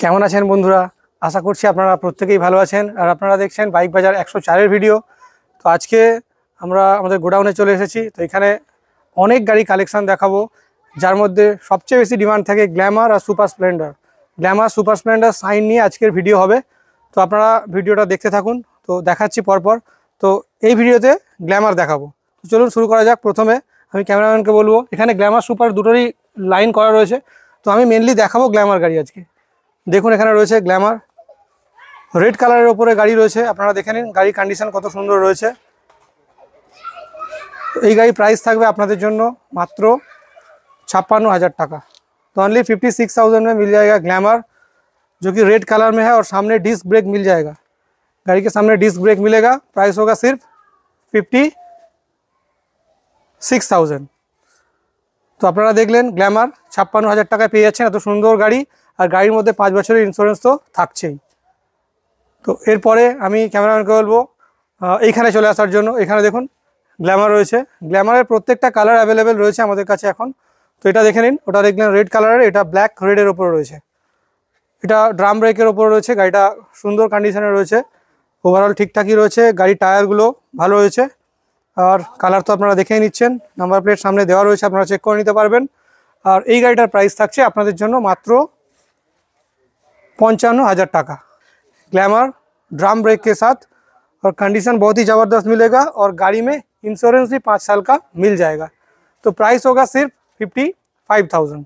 কেমন আছেন বন্ধুরা আশা করছি আপনারা প্রত্যেকেই ভালো আছেন আর আপনারা দেখছেন বাইক বাজার একশো চারের ভিডিও তো আজকে আমরা আমাদের গোডাউনে চলে এসেছি তো এখানে অনেক গাড়ি কালেকশান দেখাবো যার মধ্যে সবচেয়ে বেশি ডিমান্ড থাকে গ্ল্যামার আর Super Splendor Glamour Super Splendor Shine নিয়ে আজকের ভিডিও হবে তো আপনারা ভিডিওটা দেখতে থাকুন তো দেখাচ্ছি পরপর তো এই ভিডিওতে গ্ল্যামার দেখাবো তো চলুন শুরু করা যাক প্রথমে আমি ক্যামেরাম্যানকে বলবো এখানে গ্ল্যামার সুপার দুটোরই লাইন করা রয়েছে তো আমি মেনলি দেখাবো গ্ল্যামার গাড়ি আজকে দেখুন এখানে রয়েছে গ্ল্যামার রেড কালারের উপরে গাড়ি রয়েছে আপনারা দেখেনিন গাড়ি কন্ডিশন কত সুন্দর রয়েছে এই গাড়ি প্রাইস থাকবে আপনাদের জন্য মাত্র 56000 টাকা তো অনলি 56000 মে मिल जाएगा গ্ল্যামার जो कि रेड कलर में है और सामने डिस्क ब्रेक मिल जाएगा गाड़ी के सामने डिस्क ब्रेक मिलेगा प्राइस होगा सिर्फ 50 6000 तो আপনারা দেখলেন গ্ল্যামার 56000 টাকা পে যাচ্ছে এত সুন্দর গাড়ি আর গাড়ির মধ্যে পাঁচ বছরের ইন্স্যুরেন্স তো থাকছেই তো এরপরে আমি ক্যামেরাম্যানকে বলবো এইখানে চলে আসার জন্য এখানে দেখুন গ্ল্যামার রয়েছে গ্ল্যামারের প্রত্যেকটা কালার অ্যাভেলেবেল রয়েছে আমাদের কাছে এখন তো এটা দেখে নিন ওটা দেখলেন রেড কালারের এটা ব্ল্যাক রেডের ওপর রয়েছে এটা ড্রাম ব্রেকের ওপর রয়েছে গাড়িটা সুন্দর কন্ডিশনে রয়েছে ওভারঅল ঠিকঠাকই রয়েছে গাড়ির টায়ারগুলো ভালো রয়েছে আর কালার তো আপনারা দেখেই নিচ্ছেন নাম্বার প্লেট সামনে দেওয়া রয়েছে আপনারা চেক করে নিতে পারবেন আর এই গাড়িটার প্রাইস থাকছে আপনাদের জন্য মাত্র 95000 টাকা গ্ল্যামার ড্রাম ব্রেক কে সাথ আর কন্ডিশন বহুতই জবরদস্ত মিলেগা আর গাড়ি মে ইন্স্যুরেন্স ভি 5 সাল কা মিল جائےগা তো প্রাইস hoga sirf 55000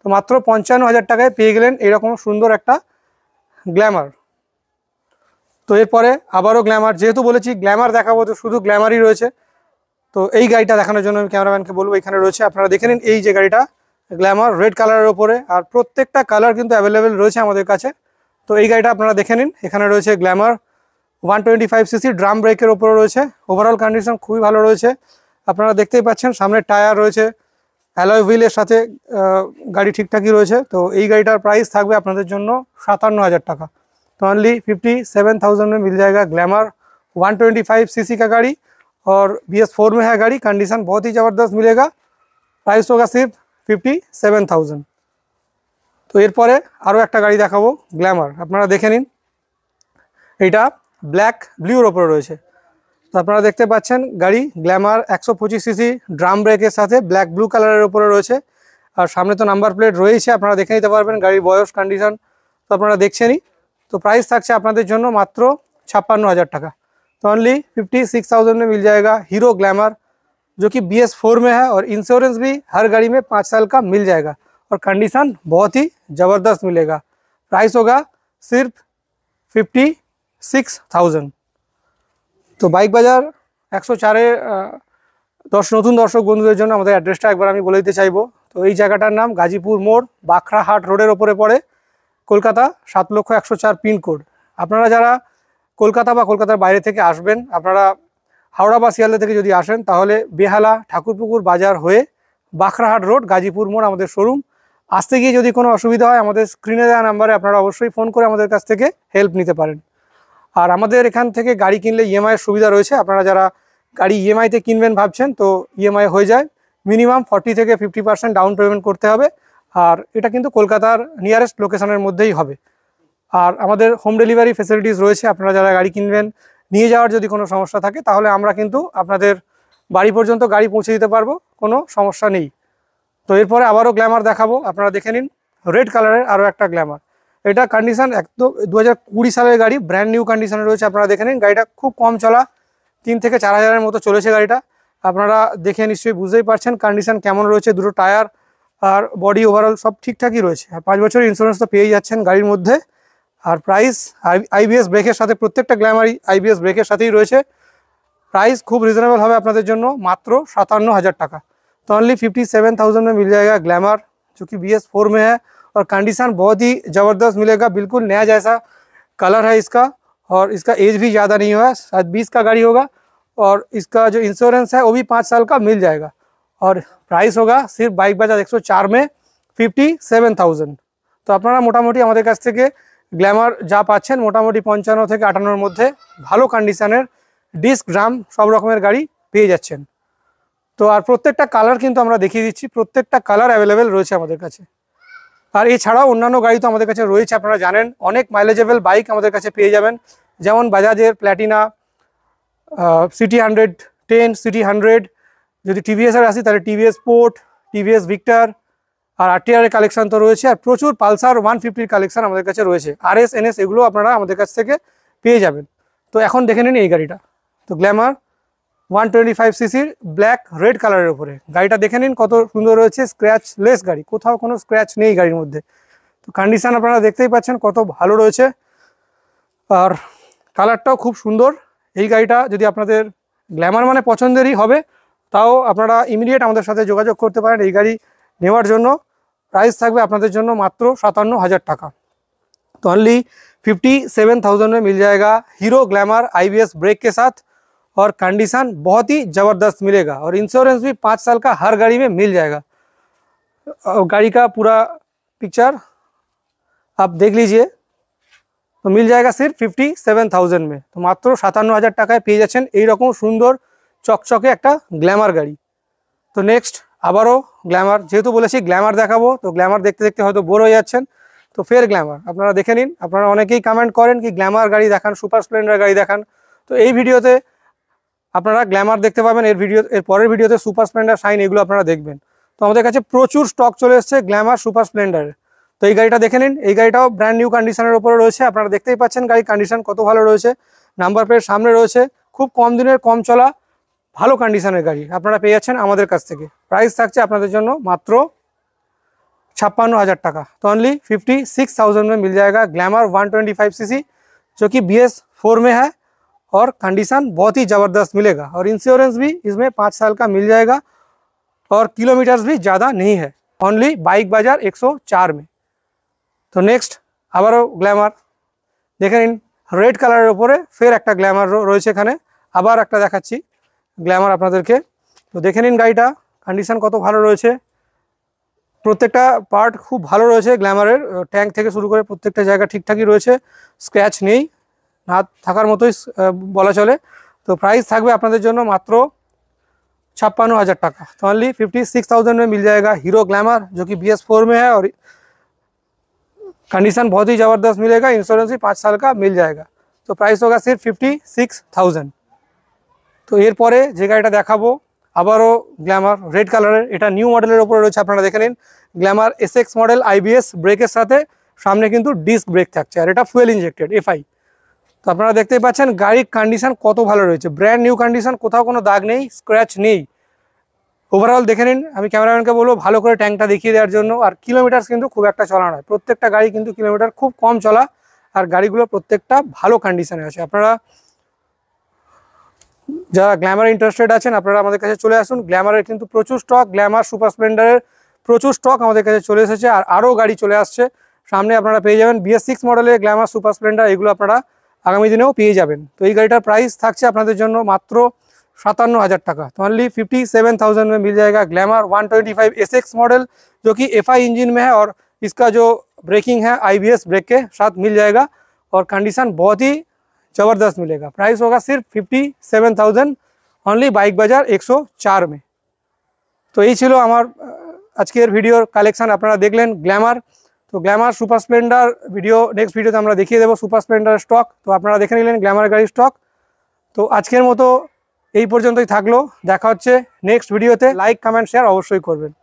তো মাত্র 95000 টাকায় পেয়ে গেলেন এরকম সুন্দর একটা গ্ল্যামার তো এরপরে আবারো গ্ল্যামার যেহেতু বলেছি গ্ল্যামার দেখাবো তো শুধু গ্ল্যামারই রয়েছে তো এই গাড়িটা দেখানোর জন্য আমি ক্যামেরাম্যানকে বলবো এখানে রয়েছে আপনারা দেখেন এই যে গাড়িটা এগ্লমার রেড কালার উপরে আর প্রত্যেকটা কালার কিন্তু अवेलेबल রয়েছে আমাদের কাছে তো এই গাড়িটা আপনারা দেখে নিন এখানে রয়েছে গ্ল্যামার 125 সিসি ড্রাম ব্রেকের উপরে রয়েছে ওভারঅল কন্ডিশন খুব ভালো রয়েছে আপনারা দেখতেই পাচ্ছেন সামনে টায়ার রয়েছে অ্যালয় হুইলের সাথে গাড়ি ঠিকঠাকই রয়েছে তো এই গাড়িটার প্রাইস থাকবে আপনাদের জন্য 57000 টাকা তো অনলি 57000 में मिल जाएगा ग्लैमर 125 सीसी का गाड़ी और BS4 में है गाड़ी कंडीशन बहुत ही जबरदस्त मिलेगा प्राइस होगा सिर्फ ফিফটি সেভেন তো এরপরে আরও একটা গাড়ি দেখাবো গ্ল্যামার আপনারা দেখে নিন এটা ব্ল্যাক ব্লুর ওপরে রয়েছে তো আপনারা দেখতে পাচ্ছেন গাড়ি গ্ল্যামার একশো পঁচিশ সিসি ড্রাম ব্রেকের সাথে ব্ল্যাক ব্লু কালারের ওপরে রয়েছে আর সামনে তো নাম্বার প্লেট রয়েছে আপনারা দেখে নিতে পারবেন গাড়ির বয়স কন্ডিশন তো আপনারা দেখছেনই তো প্রাইস থাকছে আপনাদের জন্য মাত্র ছাপ্পান্ন হাজার টাকা তো অনলি ফিফটি সিক্স থাউজেন্ডে মিল জায়গা হিরো গ্ল্যামার जो कि BS4 में है और इंश्योरेंस भी हर गाड़ी में 5 साल का मिल जाएगा और कंडीशन बहुत ही जबरदस्त मिलेगा प्राइस होगा सिर्फ 56000 तो बाइक बाजार 104 ए 10 নতুন দর্শক বন্ধুদের জন্য আমাদের অ্যাড্রেসটা একবার আমি বলে দিতে চাইবো তো এই জায়গাটার নাম গাজিপুর মোড় বাকরাহাট রোডের উপরে পড়ে কলকাতা 700104 পিন কোড আপনারা যারা কলকাতা বা কলকাতার বাইরে থেকে আসবেন আপনারা হাওড়া বা শিয়ালদা থেকে যদি আসেন তাহলে বেহালা ঠাকুরপুকুর বাজার হয়ে বাখরাহাট রোড গাজীপুর মোড় আমাদের শোরুম আসতে গিয়ে যদি কোনো অসুবিধা হয় আমাদের স্ক্রিনে দেওয়া নাম্বারে আপনারা অবশ্যই ফোন করে আমাদের কাছ থেকে হেল্প নিতে পারেন আর আমাদের এখান থেকে গাড়ি কিনলে ইএমআইয়ের e সুবিধা রয়েছে আপনারা যারা গাড়ি ইএমআইতে e কিনবেন ভাবছেন তো ইএমআই e হয়ে যায় মিনিমাম ফর্টি থেকে ফিফটি পার্সেন্ট ডাউন পেমেন্ট করতে হবে আর এটা কিন্তু কলকাতার নিয়ারেস্ট লোকেশনের মধ্যেই হবে আর আমাদের হোম ডেলিভারি ফেসিলিটিস রয়েছে আপনারা যারা গাড়ি কিনবেন নিয়ে যাওয়ার যদি কোনো সমস্যা থাকে তাহলে আমরা কিন্তু আপনাদের বাড়ি পর্যন্ত গাড়ি পৌঁছে দিতে পারবো কোনো সমস্যা নেই তো এরপরে আবারও গ্ল্যামার দেখাবো আপনারা দেখে নিন রেড কালারের আরও একটা গ্ল্যামার এটা কন্ডিশান একদম দু হাজার সালের গাড়ি ব্র্যান্ড নিউ কন্ডিশানে রয়েছে আপনারা দেখে নিন গাড়িটা খুব কম চলা তিন থেকে চার হাজারের মতো চলেছে গাড়িটা আপনারা দেখে নিশ্চয়ই বুঝতেই পারছেন কন্ডিশান কেমন রয়েছে দুটো টায়ার আর বডি ওভারঅল সব ঠিকঠাকই রয়েছে আর পাঁচ বছরের ইন্স্যুরেন্স তো পেয়ে যাচ্ছেন গাড়ির মধ্যে और प्राइस आई एस আর प्रत्येक আইবিএস ব্রেকের সাথে প্রত্যেকটা গ্ল্যামারই আইবিএস ব্রেকের সাথেই রয়েছে प्राइस खूब रिजनेबल है अपन मात्र सत्तावन हज़ार टाका तो ऑनली फिफ्टी सेवन थाउजेंड में मिल जाएगा ग्लैमर जो कि बी एस फोर में है और कंडीशन बहुत ही ज़बरदस्त मिलेगा बिल्कुल नया जैसा कलर है इसका और इसका एज भी ज़्यादा नहीं हुआ है शायद बीस का गाड़ी होगा और इसका जो इंश्योरेंस है वो भी पाँच साल का मिल जाएगा और प्राइस होगा सिर्फ बाइक बाजार एक सौ चार में फिफ्टी सेवन थाउजेंड तो अपना मोटामोटी हमारे काछ গ্ল্যামার যা পাচ্ছেন মোটামুটি পঞ্চান্ন থেকে আটান্নর মধ্যে ভালো কন্ডিশানের ডিস্ক ড্রাম সব রকমের গাড়ি পেয়ে যাচ্ছেন তো আর প্রত্যেকটা কালার কিন্তু আমরা দেখিয়ে দিচ্ছি প্রত্যেকটা কালার অ্যাভেলেবেল রয়েছে আমাদের কাছে আর এছাড়াও অন্যান্য গাড়ি তো আমাদের কাছে রয়েছে আপনারা জানেন অনেক মাইলেজেবল বাইক আমাদের কাছে পেয়ে যাবেন যেমন বাজাজের Platina CT hundred ten CT hundred যদি টিভিএসের আসি তাহলে টিভিএস পোর্ট টিভিএস ভিক্টার আর আর এর কালেকশন তো রয়েছে আর প্রচুর পালসার ওয়ান ফিফটির কালেকশন আমাদের কাছে রয়েছে আর এস এন এস এগুলো আপনারা আমাদের কাছ থেকে পেয়ে যাবেন তো এখন দেখে নিন এই গাড়িটা তো গ্ল্যামার ওয়ান টোয়েন্টি ফাইভ সিসির ব্ল্যাক রেড কালারের উপরে গাড়িটা দেখে নিন কত সুন্দর রয়েছে স্ক্র্যাচ লেস গাড়ি কোথাও কোনো স্ক্র্যাচ নেই গাড়ির মধ্যে তো কন্ডিশান আপনারা দেখতেই পাচ্ছেন কত ভালো রয়েছে আর কালারটাও খুব সুন্দর এই গাড়িটা যদি আপনাদের গ্ল্যামার মানে পছন্দেরই হবে তাও আপনারা ইমিডিয়েট আমাদের সাথে যোগাযোগ করতে পারেন এই গাড়ি নেওয়ার জন্য প্রাইস থাকবে আপনাদের জন্য মাত্র সাতান্ন হাজার টাকা तो ऑनली फिफ्टी सेवन थाउजेंड में मिल जाएगा Hero Glamour I B S brake के साथ और कंडीशन बहुत ही ज़बरदस्त मिलेगा और इंश्योरेंस भी पाँच साल का हर गाड़ी में मिल जाएगा और गाड़ी का पूरा पिक्चर आप देख लीजिए तो मिल जाएगा सिर्फ फिफ्टी सेवन थाउजेंड में तो मात्र সাতান্ন हज़ार টাকায় পেয়ে যাচ্ছেন এই রকম সুন্দর চকচকে একটা গ্ল্যামার গাড়ি তো নেক্সট আবারও গ্ল্যামার যেহেতু বলেছি গ্ল্যামার দেখাবো তো গ্ল্যামার দেখতে দেখতে হয়তো বোর হয়ে যাচ্ছেন তো ফের গ্ল্যামার আপনারা দেখে নিন আপনারা অনেকেই কমেন্ট করেন কি গ্ল্যামার গাড়ি দেখান সুপার স্প্লেন্ডার গাড়ি দেখান তো এই ভিডিওতে আপনারা গ্ল্যামার দেখতে পাবেন এর ভিডিও এর পরের ভিডিওতে সুপার স্প্লেন্ডার সাইন এগুলো আপনারা দেখবেন তো আমাদের কাছে প্রচুর স্টক চলে এসছে গ্ল্যামার সুপার স্প্লেন্ডার তো এই গাড়িটা দেখে নিন এই গাড়িটাও ব্র্যান্ড নিউ কন্ডিশনের ওপরে রয়েছে আপনারা দেখতেই পাচ্ছেন গাড়ির কন্ডিশন কত ভালো রয়েছে নাম্বার প্লেট সামনে রয়েছে খুব কম দিনের কম চলা ভালো কন্ডিশনের গাড়ি আপনারা পেয়েছেন আমাদের কাছ থেকে প্রাইস থাকছে আপনাদের জন্য মাত্র 56000 টাকা তো only 56000 में मिल जाएगा ग्लैमर 125 सीसी जो कि BS4 में है और कंडीशन बहुत ही जबरदस्त मिलेगा और इंश्योरेंस भी इसमें 5 साल का मिल जाएगा और किलोमीटर भी ज्यादा नहीं है ओनली बाइक बाजार 104 में तो नेक्स्ट আবারো ग्लैमर দেখেন রেড কালারের উপরে ফের একটা গ্ল্যামার রয়েছে এখানে আবার একটা দেখাচ্ছি গ্ল্যামার আপনাদেরকে তো দেখে নিন গাড়িটা কন্ডিশান কত ভালো রয়েছে প্রত্যেকটা পার্ট খুব ভালো রয়েছে গ্ল্যামারের ট্যাঙ্ক থেকে শুরু করে প্রত্যেকটা জায়গা ঠিকঠাকই রয়েছে স্ক্র্যাচ নেই না থাকার মতোই বলা চলে তো প্রাইস থাকবে আপনাদের জন্য মাত্র ছাপ্পান্ন হাজার টাকা তো অনলি ফিফটি সিক্স থাউজেন্ডে মিল জায়গা হিরো গ্ল্যামার ग्लैमर কি বিএস ফোর মে হ্যাঁ में है और कंडीशन बहुत ही ज़बरदस्त मिलेगा इंश्योरेंस भी তো প্রাইস হোক मिल ফিফটি সিক্স থাউজেন্ড তো এরপরে যে গাড়িটা দেখাবো আবারও গ্ল্যামার রেড কালারের এটা নিউ মডেলের ওপরে রয়েছে আপনারা দেখে নিন Glamour S X model IBS ব্রেকের সাথে সামনে কিন্তু ডিস্ক ব্রেক থাকছে আর এটা ফুয়েল ইঞ্জেক্টেড এফআই তো আপনারা দেখতেই পাচ্ছেন গাড়ির কন্ডিশান কত ভালো রয়েছে ব্র্যান্ড নিউ কন্ডিশান কোথাও কোনো দাগ নেই স্ক্র্যাচ নেই ওভারঅল দেখে নিন আমি ক্যামেরাম্যানকে বলবো ভালো করে ট্যাঙ্কটা দেখিয়ে দেওয়ার জন্য আর কিলোমিটার কিন্তু খুব একটা চলা নয় প্রত্যেকটা গাড়ি কিন্তু কিলোমিটার খুব কম চলা আর গাড়িগুলো প্রত্যেকটা ভালো কন্ডিশানে আছে আপনারা যারা গ্ল্যামার ইন্টারেস্টেড আছেন আপনারা আমাদের কাছে চলে আসুন গ্ল্যামারে কিন্তু প্রচুর স্টক গ্ল্যামার সুপার স্প্লেন্ডারের প্রচুর স্টক আমাদের কাছে চলে এসেছে আর আরো গাড়ি চলে আসছে সামনে আপনারা পেয়ে যাবেন BS6 মডেলের গ্ল্যামার সুপার স্প্লেন্ডার এগুলো আপনারা আগামী দিনেও পেয়ে যাবেন তো এই গাড়িটার প্রাইস থাকছে আপনাদের জন্য মাত্র 57000 টাকা ओनली 57000 में मिल जाएगा ग्लैमर 125 SX मॉडल जो कि FI इंजन में है और इसका जो ब्रेकिंग है IBS ब्रेक के साथ मिल जाएगा और कंडीशन बहुत ही চমৎকার দস মিলেগা প্রাইস হোগা सिर्फ 57000 অনলি বাইক বাজার 104 মে তো এই চলো আমার আজকের ভিডিওর কালেকশন আপনারা দেখলেন গ্ল্যামার তো Glamour Super Splendor video next ভিডিওতে আমরা দেখিয়ে দেব সুপার স্প্লেন্ডার স্টক তো আপনারা দেখে নিলেন গ্ল্যামার গাড়ি স্টক তো আজকের মতো এই পর্যন্তই থাকলো দেখা হচ্ছে নেক্সট ভিডিওতে লাইক কমেন্ট শেয়ার অবশ্যই করবেন